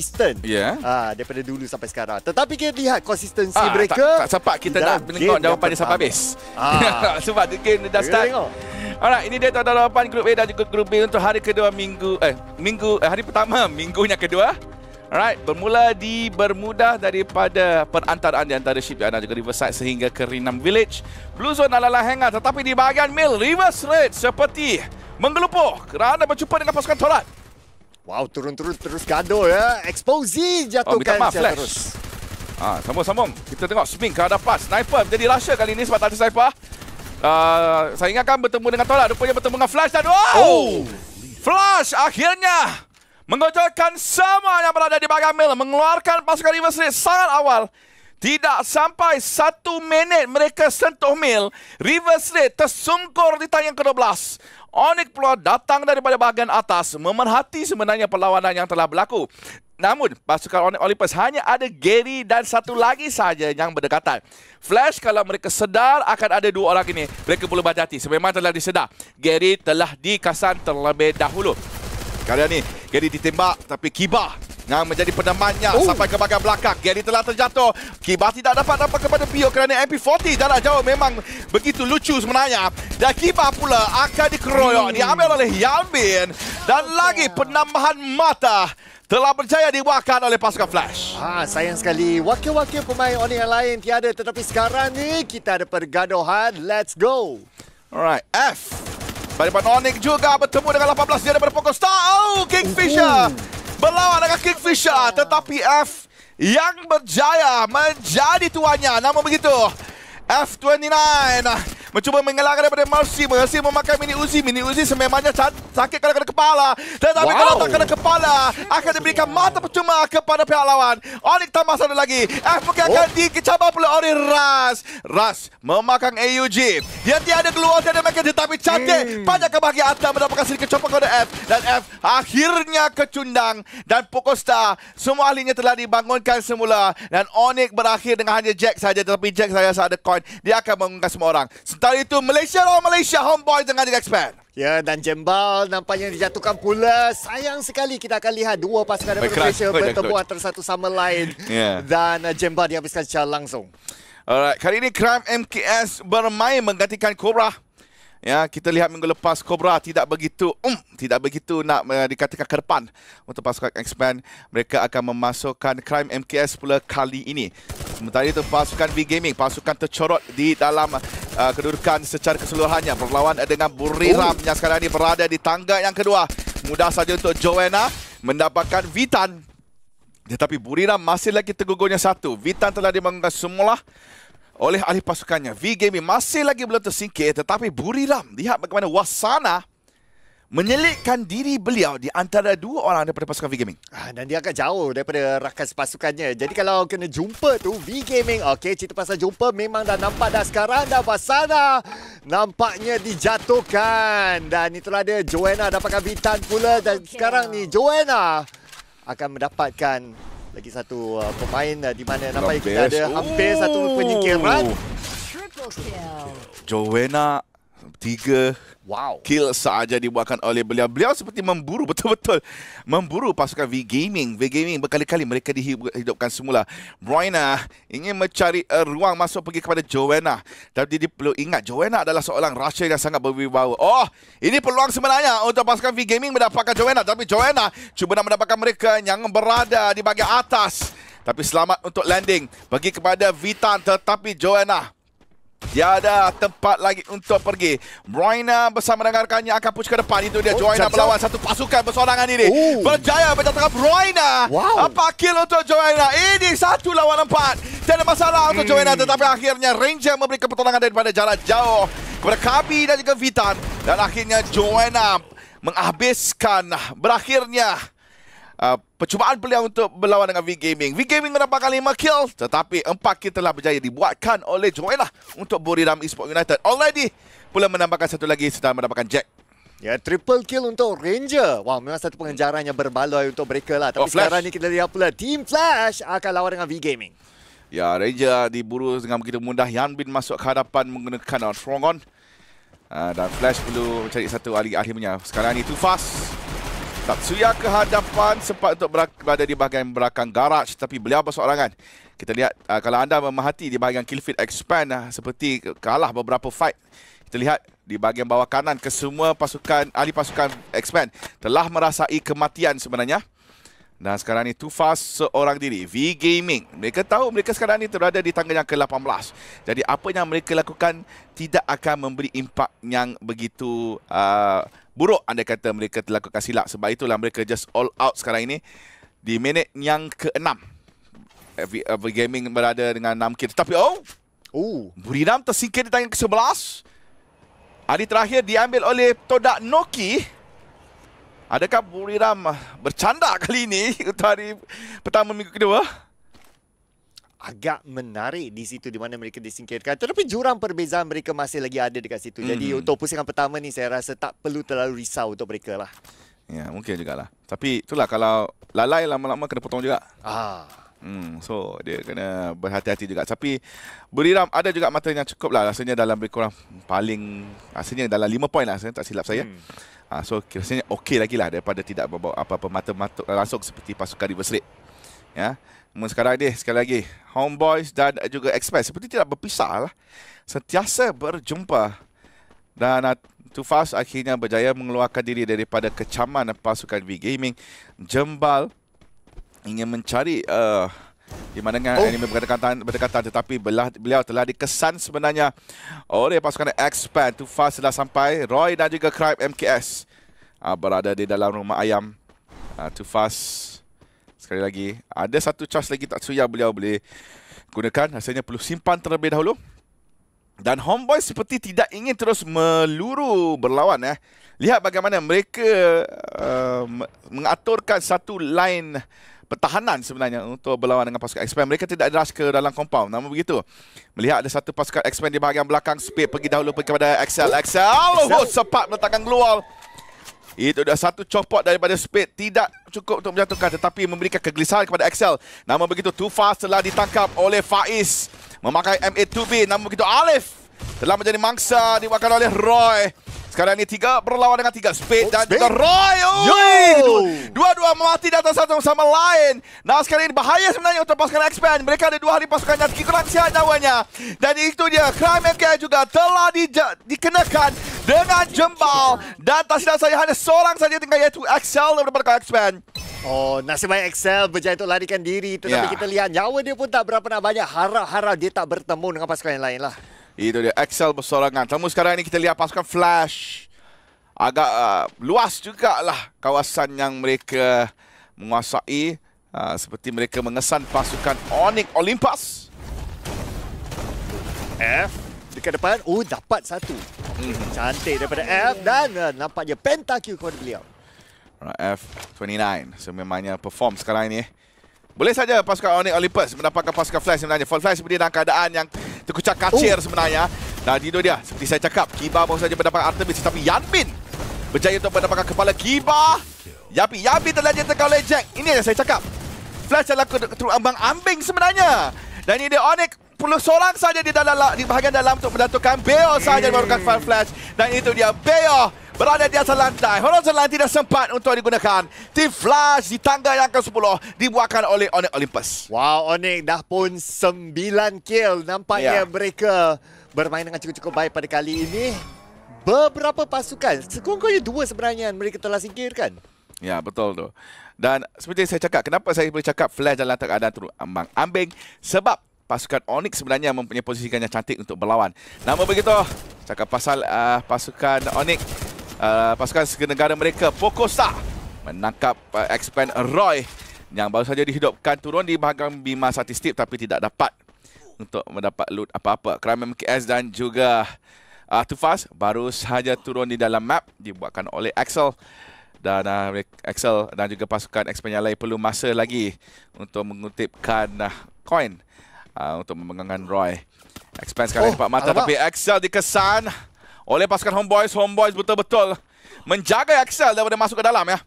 konsisten yeah. Ya. ha, daripada dulu sampai sekarang. Tetapi kita lihat konsistensi ha, mereka. Tak, tak sempat kita dah tengok jawapan dia sampai habis. Ha. Sebab the game dah start. Yeah, Alright, ini dia tuan-tuan jawapan grup A dan juga grup B untuk hari kedua minggu. Eh, minggu eh, hari pertama, minggu yang kedua. Alright, bermula di Bermuda daripada perantaraan di antara Shipyard dan juga Riverside sehingga ke Rinam Village. Blue Zone ala-ala hangar tetapi di bahagian Mill, riverside seperti menggelupuh kerana berjumpa dengan pasukan Torat. Wow, turun turun terus gaduh ya. Exposi ah, jatuhkan oh, dia terus. Ah, sambung-sambung. Kita tengok Smink ada pass. Sniper jadi rusher kali ini sebab tak ada sniper. Uh, saya ingatkan bertemu dengan tolak. Rupanya bertemu dengan Flash dan... Wow! Oh. Flash akhirnya mengejutkan semua yang berada di bagian mil. Mengeluarkan pasukan reverse rate sangat awal. Tidak sampai satu minit mereka sentuh mil. Reverse rate tersungkur di tayang ke-12. Onyx Plot datang daripada bahagian atas memerhati sebenarnya perlawanan yang telah berlaku. Namun, pasukan Onyx Olympus hanya ada Gary dan satu lagi saja yang berdekatan. Flash kalau mereka sedar akan ada dua orang ini, mereka perlu berhati-hati. Sebenarnya telah disedar, Gary telah dikasan terlebih dahulu. Kali ini, Gary ditembak tapi kibah yang menjadi penemannya oh. sampai ke bahagian belakang. Gary telah terjatuh. Kibar tidak dapat dapat kepada Pio kerana MP40 jarak jauh memang begitu lucu sebenarnya. Dan Kibar pula akan dikeroyok. Hmm. Diambil oleh Yamin Dan okay. lagi penambahan mata telah berjaya diwakilkan oleh pasukan Flash. Ah, sayang sekali. Wakil-wakil pemain Oni yang lain tiada. Tetapi sekarang ni kita ada pergaduhan. Let's go. Alright, F. Daripada Onyx juga bertemu dengan 18 dia daripada Pokok Star. Oh, Kingfisher. Uh -huh berlawan dengan Kingfisher tetapi F yang berjaya menjadi tuannya. Namun begitu, F29 Mencuba mengelakkan daripada Mercy. Mercy memakai mini Uzi. Mini Uzi sememangnya sakit kena-kena kepala. Tetapi wow. kalau tak kena kepala, akan diberikan mata percuma kepada pihak lawan. Onyx tambah satu lagi. FPK oh. akan dikecabar pula oleh Ras. Ras memakan AUG. Dia tiada keluar, tiada mereka tetapi cantik. Hmm. Banyak kebahagiaan dan mendapatkan sedikit copak kepada F. Dan F akhirnya kecundang. Dan pukul star, semua ahlinya telah dibangunkan semula. Dan Onyx berakhir dengan hanya Jack saja. Tetapi Jack saya rasa ada coin. Dia akan mengungkap semua orang. Sementara itu Malaysia lawan Malaysia Homeboy dengan Jack Span Ya dan jembal nampaknya dijatuhkan pula Sayang sekali kita akan lihat dua pasukan dari Malaysia Bertemu antara satu sama lain yeah. Dan uh, jembal dihabiskan secara langsung Alright, kali ini Crime MKS bermain menggantikan Cobra Ya, kita lihat minggu lepas Cobra tidak begitu um, tidak begitu nak uh, dikatakan ke depan untuk pasukan expand mereka akan memasukkan Crime MKS pula kali ini. Sementara itu pasukan V Gaming pasukan tercorot di dalam uh, kedudukan secara keseluruhannya berlawan dengan Buriram Ooh. yang sekarang ini berada di tangga yang kedua. Mudah saja untuk Joanna mendapatkan Vitan. Tetapi Buriram masih lagi tegugurnya satu. Vitan telah dimenangkan semula oleh ahli pasukannya. V-Gaming masih lagi belum tersingkir. Tetapi Buriram, lihat bagaimana wasana menyelitkan diri beliau di antara dua orang daripada pasukan V-Gaming. Ah, dan dia agak jauh daripada rakan sepasukannya. Jadi kalau kena jumpa tu V-Gaming, okey cerita pasal jumpa memang dah nampak dah sekarang dah basana. Nampaknya dijatuhkan. Dan itulah dia Joanna dapatkan Vitan pula. Dan okay. sekarang ni Joanna akan mendapatkan lagi satu uh, pemain uh, di mana nampaknya kita ada hampir Ooh. satu penyingkiran. Oh. Joanna tiga wow. kill sahaja dibuatkan oleh beliau. Beliau seperti memburu betul-betul memburu pasukan V Gaming. V Gaming berkali-kali mereka dihidupkan semula. Bryna ingin mencari eh, ruang masuk pergi kepada Joanna. Tapi dia perlu ingat Joanna adalah seorang Russia yang sangat berwibawa. Oh, ini peluang sebenarnya untuk pasukan V Gaming mendapatkan Joanna. Tapi Joanna cuba nak mendapatkan mereka yang berada di bahagian atas. Tapi selamat untuk landing. Bagi kepada Vitan tetapi Joanna Tiada tempat lagi untuk pergi. Bruyne bersama dengan rekannya akan push ke depan. Itu dia oh, Joanna melawan satu pasukan bersorangan ini. Oh. Berjaya mencatatkan Bruyne. Wow. Apa kill untuk Joanna. Ini satu lawan empat. Tiada masalah untuk hmm. Joanna. Tetapi akhirnya Ranger memberi pertolongan daripada jarak jauh. Kepada Kabi dan juga Vitan. Dan akhirnya Joanna menghabiskan berakhirnya Ah, percubaan beliau untuk berlawan dengan V Gaming. V Gaming mendapatkan lima kill tetapi empat kill telah berjaya dibuatkan oleh Joela untuk Buriram Esports United. Already pula menambahkan satu lagi setelah mendapatkan Jack. Ya, triple kill untuk Ranger. Wah, wow, memang satu pengejaran yang berbaloi untuk mereka lah. Tapi oh, sekarang ni kita lihat pula Team Flash akan lawan dengan V Gaming. Ya, Ranger diburu dengan begitu mudah. bin masuk ke hadapan menggunakan Trongon. Uh, dan Flash perlu cari satu ahli akhirnya. Sekarang ini too fast. Tatsuya ke hadapan sempat untuk berada di bahagian belakang garaj, tapi beliau bersorangan. Kita lihat uh, kalau anda memerhati di bahagian Killfit Expand uh, seperti kalah beberapa fight. Kita lihat di bahagian bawah kanan kesemua pasukan ahli pasukan Expand telah merasai kematian sebenarnya. Dan sekarang ini Too Fast seorang diri, V Gaming. Mereka tahu mereka sekarang ini terada di tangga yang ke-18. Jadi apa yang mereka lakukan tidak akan memberi impak yang begitu uh, buruk anda kata mereka telah lakukan silap sebab itulah mereka just all out sekarang ini di minit yang ke-6 every gaming berada dengan 6 kill tetapi oh oh Buriram tersingkir di tangan ke-11 hari terakhir diambil oleh Todak Noki adakah Buriram bercanda kali ini untuk hari pertama minggu kedua agak menarik di situ di mana mereka disingkirkan tetapi jurang perbezaan mereka masih lagi ada dekat situ jadi mm-hmm. untuk pusingan pertama ni saya rasa tak perlu terlalu risau untuk mereka lah ya mungkin juga lah. tapi itulah kalau lalai lama-lama kena potong juga ah Hmm, so dia kena berhati-hati juga Tapi Beriram ada juga materi yang cukup lah Rasanya dalam lebih kurang Paling Rasanya dalam 5 poin lah Saya tak silap saya hmm. Ah, so kira-kira okey lagi lah Daripada tidak membawa apa-apa mata-mata Langsung seperti pasukan di Strait Ya Cuma sekarang ni, sekali lagi, homeboys dan juga expats seperti tidak berpisah lah. Sentiasa berjumpa. Dan uh, Too Fast akhirnya berjaya mengeluarkan diri daripada kecaman pasukan V Gaming. Jembal ingin mencari uh, di mana dengan oh. anime berdekatan, berdekatan tetapi belah, beliau telah dikesan sebenarnya oleh pasukan expand Too Fast telah sampai. Roy dan juga Crime MKS uh, berada di dalam rumah ayam. Uh, too Fast Sekali lagi, ada satu cas lagi tak suya beliau boleh gunakan. hasilnya perlu simpan terlebih dahulu. Dan homeboy seperti tidak ingin terus meluru berlawan. Eh. Lihat bagaimana mereka uh, mengaturkan satu line pertahanan sebenarnya untuk berlawan dengan pasukan expand. Mereka tidak rush ke dalam compound. Namun begitu, melihat ada satu pasukan expand di bahagian belakang. Speed pergi dahulu kepada XL. XL, oh, sepat meletakkan keluar. Itu dah satu copot daripada speed Tidak cukup untuk menjatuhkan tetapi memberikan kegelisahan kepada Excel. Namun begitu, Too Fast telah ditangkap oleh Faiz. Memakai MA2B. Namun begitu, Alif telah menjadi mangsa dibuatkan oleh Roy. Sekarang ni tiga berlawan dengan tiga. speed oh, dan Spade. juga Roy. Dua-dua mati datang satu sama lain. Nah sekarang ini bahaya sebenarnya untuk pasukan x expand. Mereka ada dua hari pasukan yang kurang sihat nyawanya. Dan itu dia. Crime MK juga telah di dikenakan dengan jembal. Dan tak silap saya hanya seorang saja tinggal yaitu Excel daripada pasukan x expand. Oh, nasib baik Excel berjaya untuk larikan diri. Tetapi yeah. kita lihat nyawa dia pun tak berapa nak banyak. Harap-harap dia tak bertemu dengan pasukan yang lain lah. Itu dia Excel bersorangan. Tamu sekarang ini kita lihat pasukan Flash. Agak uh, luas lah kawasan yang mereka menguasai. Uh, seperti mereka mengesan pasukan Onyx Olympus. F dekat depan. Oh, dapat satu. Hmm. Cantik daripada F dan uh, nampaknya pentakill kepada beliau. F29. So, memangnya perform sekarang ini. Boleh saja pasukan Onyx Olympus mendapatkan pasukan Flash sebenarnya. Fall Flash sebenarnya dalam keadaan yang terkucak kacir oh. sebenarnya. Dan itu dia. Seperti saya cakap, Kiba baru saja mendapatkan Artemis. Tetapi Yan Min berjaya untuk mendapatkan kepala Kiba. Yapi, Yapi telah ditekan oleh Jack. Ini yang saya cakap. Flash yang laku terus ambang ambing sebenarnya. Dan ini dia Onyx. Perlu seorang saja di dalam di bahagian dalam untuk mendatukan Beo saja melakukan Fire Flash. Dan itu dia Beo berada di atas lantai. Horizon Line tidak sempat untuk digunakan. Team Flash di tangga yang ke-10 dibuatkan oleh Onyx Olympus. Wow, Onyx dah pun 9 kill. Nampaknya yeah. mereka bermain dengan cukup-cukup baik pada kali ini. Beberapa pasukan, sekurang-kurangnya dua sebenarnya yang mereka telah singkirkan. Ya, betul tu. Dan seperti saya cakap, kenapa saya boleh cakap Flash dalam keadaan teruk ambang ambing? Sebab pasukan Onyx sebenarnya mempunyai posisikan yang cantik untuk berlawan. Namun begitu, cakap pasal uh, pasukan Onyx, uh, pasukan negara mereka Pokosa menangkap uh, ah, expand Roy yang baru saja dihidupkan turun di bahagian Bima Statistik tapi tidak dapat untuk mendapat loot apa-apa. kerana MKS dan juga uh, Too baru saja turun di dalam map dibuatkan oleh Axel dan uh, Axel dan juga pasukan expand yang lain perlu masa lagi untuk mengutipkan uh, coin uh, untuk memegangkan Roy. Expand sekarang oh, mata tapi Axel dikesan oleh pasukan Homeboys. Homeboys betul-betul menjaga Axel daripada masuk ke dalam ya.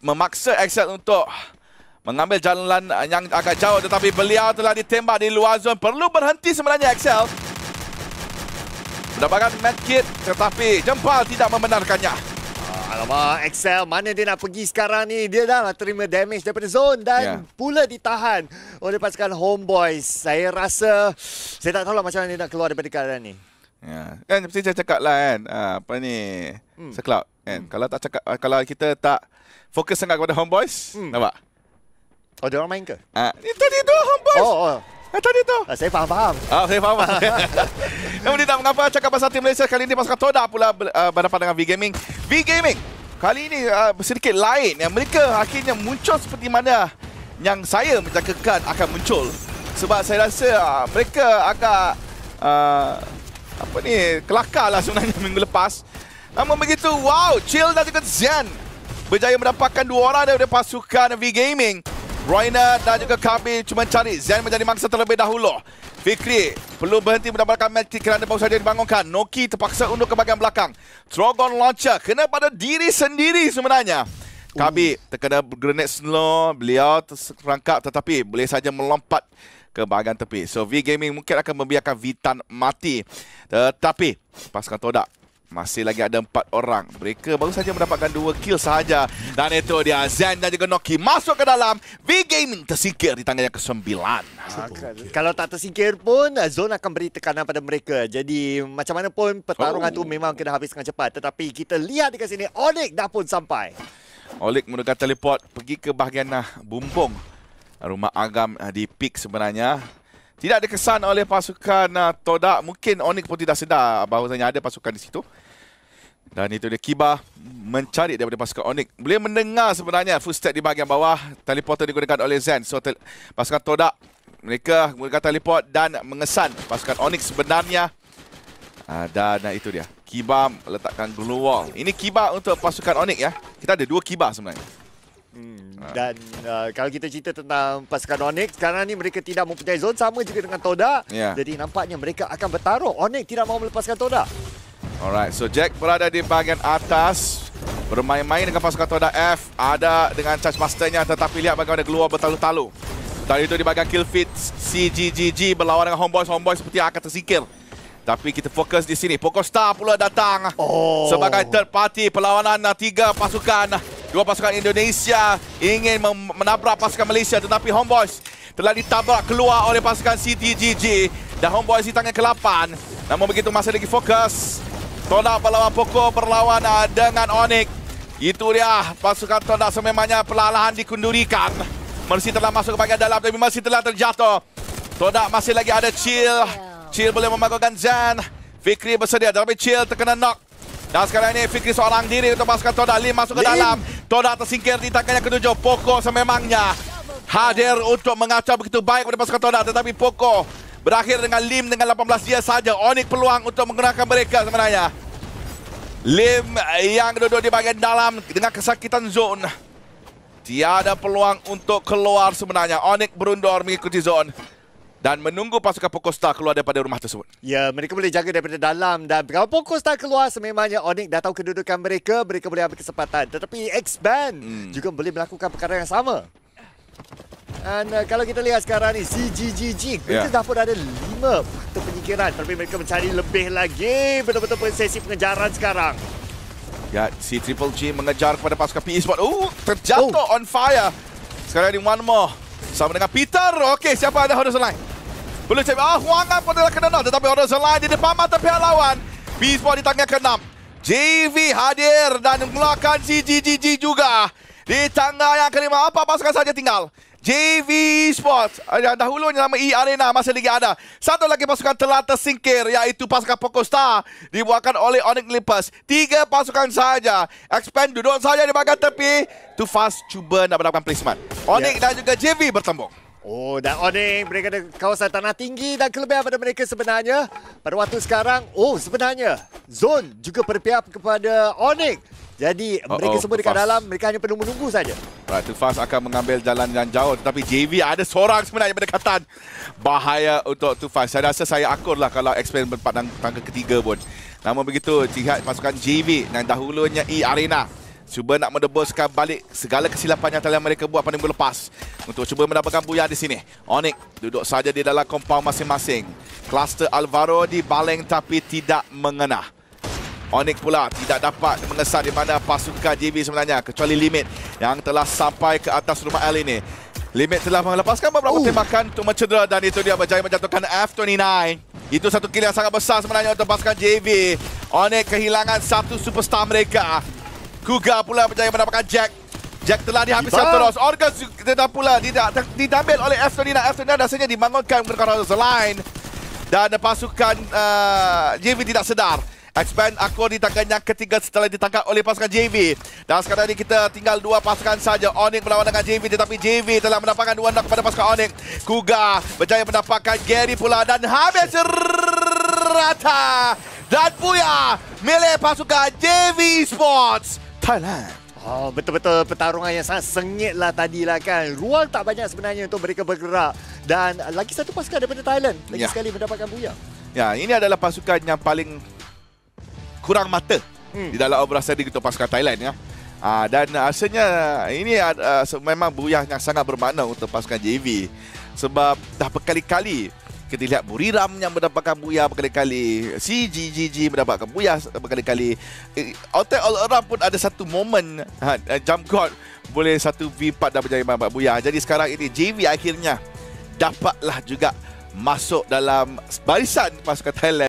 Memaksa Axel untuk mengambil jalan yang agak jauh tetapi beliau telah ditembak di luar zon. Perlu berhenti sebenarnya Axel. Mendapatkan medkit tetapi jempal tidak membenarkannya. Ah, alamak, Excel mana dia nak pergi sekarang ni? Dia dah lah terima damage daripada zone dan yeah. pula ditahan oleh pasukan Homeboys. Saya rasa, saya tak tahu lah macam mana dia nak keluar daripada keadaan ni. Ya. Kan mesti saya cakap lah kan. Ah, apa ni? Mm. Sekelap. Kan? Mm. Kalau tak cakap, ah, kalau kita tak fokus sangat kepada homeboys, mm. nampak? Oh, dia orang main ke? Ha. Ah, itu dia tu, homeboys. Oh, oh. itu. tadi tu. Ha, saya faham, faham. Ha, saya faham. Namun tidak mengapa cakap pasal tim Malaysia kali ini pasukan Toda pula berhadapan dengan V-Gaming. V-Gaming, kali ini uh, sedikit lain. Yang mereka akhirnya muncul seperti mana yang saya menjangkakan akan muncul. Sebab saya rasa uh, mereka agak... Uh, apa ni kelakar lah sebenarnya minggu lepas. Namun begitu, wow, Chill dan juga Zen berjaya mendapatkan dua orang daripada pasukan V Gaming. Royna dan juga Kabi cuma cari Zen menjadi mangsa terlebih dahulu. Fikri perlu berhenti mendapatkan meltik kerana baru saja dibangunkan. Noki terpaksa undur ke bahagian belakang. Trogon Launcher kena pada diri sendiri sebenarnya. Kabi terkena grenade slow, beliau terserangkap tetapi boleh saja melompat ke bahagian tepi. So V Gaming mungkin akan membiarkan Vitan mati. Tetapi pasukan Todak masih lagi ada empat orang. Mereka baru saja mendapatkan dua kill sahaja. Dan itu dia Zen dan juga Noki masuk ke dalam. V Gaming tersingkir di tangga yang ke-9. Okay. Kalau tak tersingkir pun, Zone akan beri tekanan pada mereka. Jadi macam mana pun pertarungan itu oh. memang kena habis dengan cepat. Tetapi kita lihat di sini, Onyx dah pun sampai. Olik menggunakan teleport pergi ke bahagian ah, bumbung rumah agam eh, di peak sebenarnya. Tidak ada kesan oleh pasukan uh, Todak. Mungkin Onik pun tidak sedar bahawa hanya ada pasukan di situ. Dan itu dia Kiba mencari daripada pasukan Onik Boleh mendengar sebenarnya full di bahagian bawah. Teleporter digunakan oleh Zen. So pasukan Todak mereka menggunakan teleport dan mengesan pasukan Onik sebenarnya. Uh, dan uh, itu dia. Kiba letakkan glue wall. Ini kibah untuk pasukan Onik ya. Kita ada dua kibah sebenarnya. Hmm. Ah. Dan uh, kalau kita cerita tentang pasukan Onyx Sekarang ni mereka tidak mempunyai zone Sama juga dengan Toda yeah. Jadi nampaknya mereka akan bertarung Onyx tidak mahu melepaskan Toda Alright, so Jack berada di bahagian atas Bermain-main dengan pasukan Toda F Ada dengan charge masternya Tetapi lihat bagaimana keluar bertalu-talu Dari itu di bahagian kill feed CGGG berlawan dengan Homeboys Homeboys seperti akan tersingkir tapi kita fokus di sini. Poco Star pula datang oh. sebagai third party perlawanan tiga pasukan Dua pasukan Indonesia ingin menabrak pasukan Malaysia tetapi Homeboys telah ditabrak keluar oleh pasukan CTGG dan Homeboys di tangan ke-8. Namun begitu masih lagi fokus. Tolak berlawan pokok berlawanan uh, dengan Onyx. Itu dia pasukan Tondak sememangnya perlahan-lahan dikundurikan. Mercy telah masuk ke bagian dalam tapi masih telah terjatuh. Tondak masih lagi ada Chill. Chill boleh memanggungkan Zen. Fikri bersedia tapi Chill terkena knock. Dan sekarang ini Fikri seorang diri untuk masukkan Toda. Lim masuk ke Lim. dalam. Toda tersingkir di tangan yang ketujuh. Poco sememangnya hadir untuk mengacau begitu baik pada pasukan Toda. Tetapi Poco berakhir dengan Lim dengan 18 dia saja. Onik peluang untuk menggunakan mereka sebenarnya. Lim yang duduk di bagian dalam dengan kesakitan zone. Tiada peluang untuk keluar sebenarnya. Onik berundur mengikuti zone dan menunggu pasukan Pokostar keluar daripada rumah tersebut. Ya, mereka boleh jaga daripada dalam dan kalau Pokostar keluar sememangnya Onyx dah tahu kedudukan mereka, mereka boleh ambil kesempatan. Tetapi X-Band hmm. juga boleh melakukan perkara yang sama. Dan uh, kalau kita lihat sekarang ni CGGG Mereka yeah. dah pun ada lima faktor penyikiran Tapi mereka mencari lebih lagi Betul-betul pun sesi pengejaran sekarang Ya, si Triple G mengejar kepada pasukan PE Sport Oh, terjatuh oh. on fire Sekarang ni one more Sama dengan Peter Okey, siapa ada hodos online? Boleh cek. Ah, huangan pun dia kena Tetapi orang selain di depan mata pihak lawan. b di tangan ke-6. JV hadir dan mengeluarkan si GGG juga. Di tangga yang kelima. Apa pasukan saja tinggal? JV Sports. Ah, yang dahulunya nama E Arena masih lagi ada. Satu lagi pasukan telah tersingkir iaitu pasukan Poco Star dibuatkan oleh Onyx Olympus. Tiga pasukan saja. Expand duduk saja di bahagian tepi. Too fast cuba nak mendapatkan placement. Onyx yeah. dan juga JV bertembung. Oh, dan Onik oh, berada kawasan tanah tinggi dan kelebihan pada mereka sebenarnya. Pada waktu sekarang, oh sebenarnya Zon juga berpihak kepada Onik. Jadi uh -oh, mereka semua dekat fast. dalam, mereka hanya penunggu menunggu saja. Right, too fast akan mengambil jalan yang jauh. Tetapi JV ada seorang sebenarnya berdekatan. Bahaya untuk too fast. Saya rasa saya akurlah kalau X-Men berpandang tangga ketiga pun. Namun begitu, jihad pasukan JV dan dahulunya E-Arena. Cuba nak mendebuskan balik segala kesilapan yang telah mereka buat pada minggu lepas. Untuk cuba mendapatkan Buya di sini. Onik duduk saja di dalam kompaun masing-masing. Cluster Alvaro di baleng tapi tidak mengena. Onik pula tidak dapat mengesat di mana pasukan JB sebenarnya. Kecuali Limit yang telah sampai ke atas rumah L ini. Limit telah melepaskan beberapa tembakan untuk mencedera dan itu dia berjaya menjatuhkan F29. Itu satu kill yang sangat besar sebenarnya untuk pasukan JV. Onik kehilangan satu superstar mereka. Kuga pula berjaya mendapatkan Jack. Jack telah dihabiskan terus. Organ tetap pula tidak diambil oleh Astronina. Astronina dasarnya dibangunkan menggunakan Rose Line. Dan pasukan uh, JV tidak sedar. Expand aku di tangganya ketiga setelah ditangkap oleh pasukan JV. Dan sekarang ini kita tinggal dua pasukan saja. Onyx melawan dengan JV tetapi JV telah mendapatkan dua kepada pasukan Onyx. Kuga berjaya mendapatkan Gary pula dan habis rata. Dan Puya milik pasukan JV Sports. Thailand. Oh, ah, betul-betul pertarungan yang sangat sengit lah tadi lah kan. Ruang tak banyak sebenarnya untuk mereka bergerak. Dan lagi satu pasukan daripada Thailand. Lagi ya. sekali mendapatkan buya. Ya, ini adalah pasukan yang paling kurang mata hmm. di dalam operasi tadi untuk pasukan Thailand. Ya. Uh, dan rasanya ini uh, memang buyah yang sangat bermakna untuk pasukan JV. Sebab dah berkali-kali kita lihat Buriram yang mendapatkan Buya berkali-kali. CGGG mendapatkan Buya berkali-kali. Eh, Outer All Around pun ada satu momen ha, eh, jump god boleh satu V4 dan berjaya mendapat Buya. Jadi sekarang ini JV akhirnya dapatlah juga masuk dalam barisan pasukan Thailand.